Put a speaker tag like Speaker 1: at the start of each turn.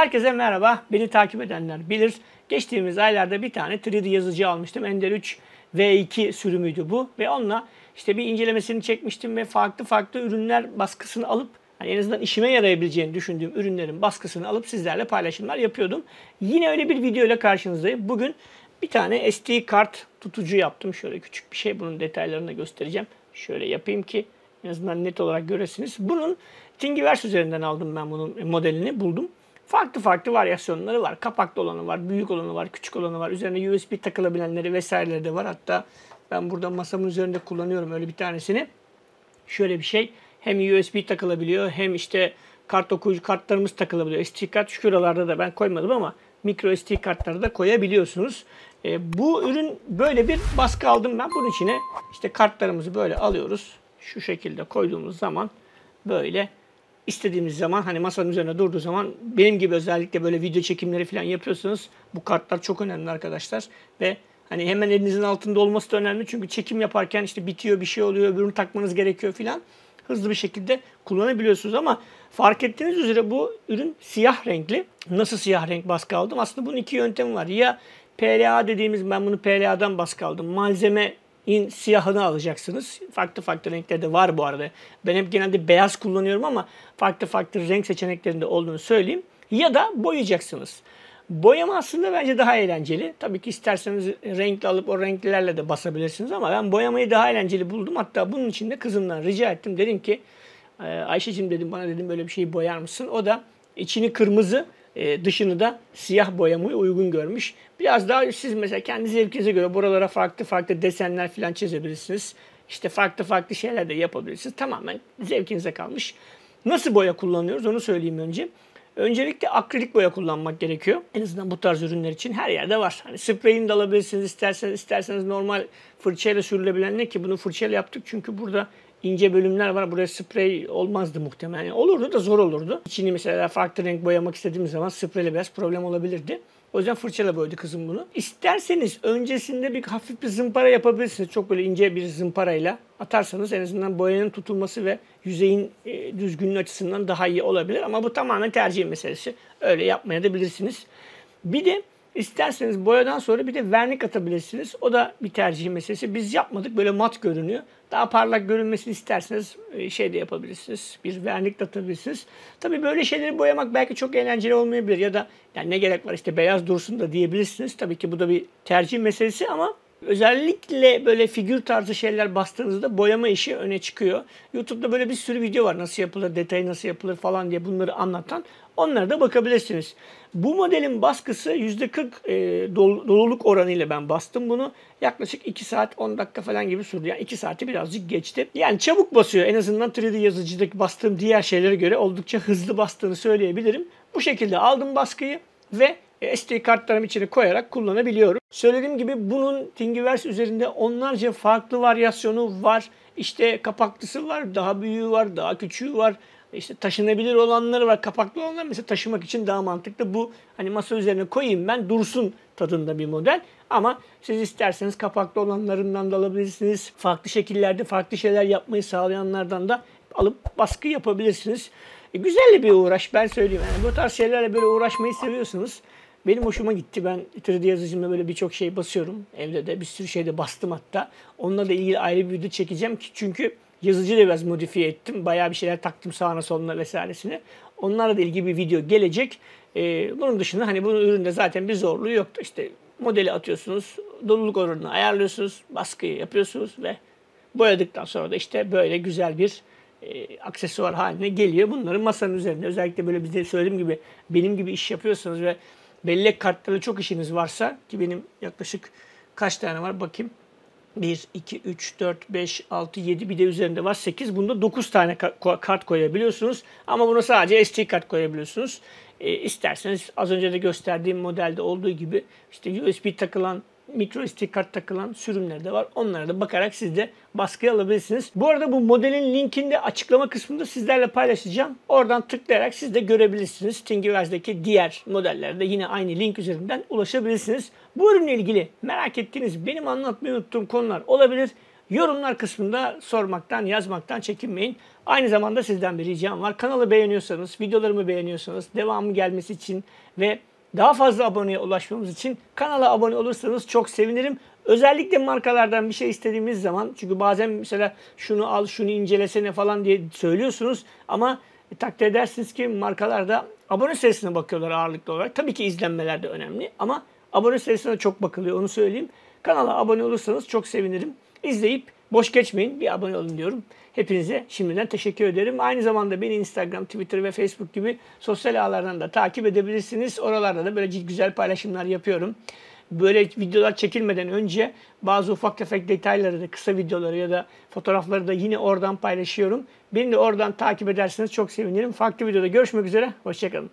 Speaker 1: Herkese merhaba. Beni takip edenler bilir. Geçtiğimiz aylarda bir tane 3D yazıcı almıştım. Ender 3 V2 sürümüydü bu ve onunla işte bir incelemesini çekmiştim ve farklı farklı ürünler baskısını alıp yani en azından işime yarayabileceğini düşündüğüm ürünlerin baskısını alıp sizlerle paylaşımlar yapıyordum. Yine öyle bir video ile karşınızdayım. Bugün bir tane SD kart tutucu yaptım. Şöyle küçük bir şey bunun detaylarını da göstereceğim. Şöyle yapayım ki en azından net olarak göresiniz. Bunun Thingiverse üzerinden aldım ben bunun modelini buldum farklı farklı varyasyonları var. Kapaklı olanı var, büyük olanı var, küçük olanı var. Üzerine USB takılabilenleri vesaireleri de var. Hatta ben burada masamın üzerinde kullanıyorum öyle bir tanesini. Şöyle bir şey. Hem USB takılabiliyor hem işte kart okuyucu kartlarımız takılabiliyor. SD kart şuralarda da ben koymadım ama mikro SD kartları da koyabiliyorsunuz. E, bu ürün böyle bir baskı aldım ben. Bunun içine işte kartlarımızı böyle alıyoruz. Şu şekilde koyduğumuz zaman böyle istediğimiz zaman hani masanın üzerine durduğu zaman benim gibi özellikle böyle video çekimleri falan yapıyorsanız bu kartlar çok önemli arkadaşlar ve hani hemen elinizin altında olması da önemli çünkü çekim yaparken işte bitiyor bir şey oluyor öbürünü takmanız gerekiyor filan hızlı bir şekilde kullanabiliyorsunuz ama fark ettiğiniz üzere bu ürün siyah renkli. Nasıl siyah renk baskı aldım? Aslında bunun iki yöntemi var. Ya PLA dediğimiz ben bunu PLA'dan baskı aldım. Malzeme in siyahını alacaksınız. Farklı farklı renklerde var bu arada. Ben hep genelde beyaz kullanıyorum ama farklı farklı renk seçeneklerinde olduğunu söyleyeyim. Ya da boyayacaksınız. Boyama aslında bence daha eğlenceli. Tabii ki isterseniz renkli alıp o renklerle de basabilirsiniz ama ben boyamayı daha eğlenceli buldum. Hatta bunun için de kızımdan rica ettim. Dedim ki ee, Ayşe'cim dedim bana dedim böyle bir şeyi boyar mısın? O da içini kırmızı e, dışını da siyah boyamayı uygun görmüş. Biraz daha siz mesela kendi zevkinize göre buralara farklı farklı desenler falan çizebilirsiniz. İşte farklı farklı şeyler de yapabilirsiniz. Tamamen zevkinize kalmış. Nasıl boya kullanıyoruz onu söyleyeyim önce. Öncelikle akrilik boya kullanmak gerekiyor. En azından bu tarz ürünler için her yerde var. Hani spreyini de alabilirsiniz isterseniz, isterseniz normal fırçayla sürülebilen ne ki bunu fırçayla yaptık çünkü burada ince bölümler var. Buraya sprey olmazdı muhtemelen. Yani olurdu da zor olurdu. İçini mesela farklı renk boyamak istediğimiz zaman spreyle biraz problem olabilirdi. O yüzden fırçayla boyadı kızım bunu. İsterseniz öncesinde bir hafif bir zımpara yapabilirsiniz. Çok böyle ince bir zımparayla atarsanız en azından boyanın tutulması ve yüzeyin e, düzgünlüğü açısından daha iyi olabilir. Ama bu tamamen tercih meselesi. Öyle yapmaya da bilirsiniz. Bir de İsterseniz boyadan sonra bir de vernik atabilirsiniz. O da bir tercih meselesi. Biz yapmadık böyle mat görünüyor. Daha parlak görünmesini isterseniz e, şey de yapabilirsiniz. Bir vernik de atabilirsiniz. Tabii böyle şeyleri boyamak belki çok eğlenceli olmayabilir. Ya da yani ne gerek var işte beyaz dursun da diyebilirsiniz. Tabii ki bu da bir tercih meselesi ama Özellikle böyle figür tarzı şeyler bastığınızda boyama işi öne çıkıyor. YouTube'da böyle bir sürü video var. Nasıl yapılır, detayı nasıl yapılır falan diye bunları anlatan. Onlara da bakabilirsiniz. Bu modelin baskısı %40 e, doluluk oranıyla ben bastım bunu. Yaklaşık 2 saat 10 dakika falan gibi sürdü. Yani 2 saati birazcık geçti. Yani çabuk basıyor. En azından 3D yazıcıdaki bastığım diğer şeylere göre oldukça hızlı bastığını söyleyebilirim. Bu şekilde aldım baskıyı ve SD kartlarım içine koyarak kullanabiliyorum. Söylediğim gibi bunun Thingiverse üzerinde onlarca farklı varyasyonu var. İşte kapaklısı var, daha büyüğü var, daha küçüğü var. İşte taşınabilir olanları var. Kapaklı olanlar mesela taşımak için daha mantıklı. Bu hani masa üzerine koyayım ben dursun tadında bir model. Ama siz isterseniz kapaklı olanlarından da alabilirsiniz. Farklı şekillerde farklı şeyler yapmayı sağlayanlardan da alıp baskı yapabilirsiniz. E, güzel bir uğraş ben söyleyeyim. Yani bu tarz şeylerle böyle uğraşmayı seviyorsunuz. Benim hoşuma gitti. Ben 3D yazıcımla böyle birçok şey basıyorum. Evde de bir sürü şey de bastım hatta. Onunla da ilgili ayrı bir video çekeceğim ki çünkü yazıcı da biraz modifiye ettim. Bayağı bir şeyler taktım sağına soluna vesairesine. Onlarla da ilgili bir video gelecek. Ee, bunun dışında hani bunun üründe zaten bir zorluğu yoktu. İşte modeli atıyorsunuz, doluluk oranını ayarlıyorsunuz, baskıyı yapıyorsunuz ve boyadıktan sonra da işte böyle güzel bir e, aksesuar haline geliyor. Bunları masanın üzerinde özellikle böyle bize söylediğim gibi benim gibi iş yapıyorsanız ve bellek kartları çok işiniz varsa ki benim yaklaşık kaç tane var bakayım. 1, 2, 3, 4, 5, 6, 7 bir de üzerinde var 8. Bunda 9 tane kart koyabiliyorsunuz. Ama buna sadece SD kart koyabiliyorsunuz. E, isterseniz az önce de gösterdiğim modelde olduğu gibi işte USB takılan mikro istikrat takılan sürümler de var. Onlara da bakarak siz de baskıya alabilirsiniz. Bu arada bu modelin linkinde açıklama kısmında sizlerle paylaşacağım. Oradan tıklayarak siz de görebilirsiniz. Thingiverse'deki diğer modellerde yine aynı link üzerinden ulaşabilirsiniz. Bu ürünle ilgili merak ettiğiniz, benim anlatmayı unuttuğum konular olabilir. Yorumlar kısmında sormaktan, yazmaktan çekinmeyin. Aynı zamanda sizden bir ricam var. Kanalı beğeniyorsanız, videolarımı beğeniyorsanız, devamı gelmesi için ve daha fazla aboneye ulaşmamız için kanala abone olursanız çok sevinirim. Özellikle markalardan bir şey istediğimiz zaman çünkü bazen mesela şunu al şunu incelesene falan diye söylüyorsunuz ama e, takdir edersiniz ki markalarda abone sayısına bakıyorlar ağırlıklı olarak. Tabii ki izlenmeler de önemli ama abone sayısına çok bakılıyor onu söyleyeyim. Kanala abone olursanız çok sevinirim. İzleyip Boş geçmeyin. Bir abone olun diyorum. Hepinize şimdiden teşekkür ederim. Aynı zamanda beni Instagram, Twitter ve Facebook gibi sosyal ağlardan da takip edebilirsiniz. Oralarda da böyle güzel paylaşımlar yapıyorum. Böyle videolar çekilmeden önce bazı ufak tefek detayları da kısa videoları ya da fotoğrafları da yine oradan paylaşıyorum. Beni de oradan takip ederseniz çok sevinirim. Farklı videoda görüşmek üzere. Hoşçakalın.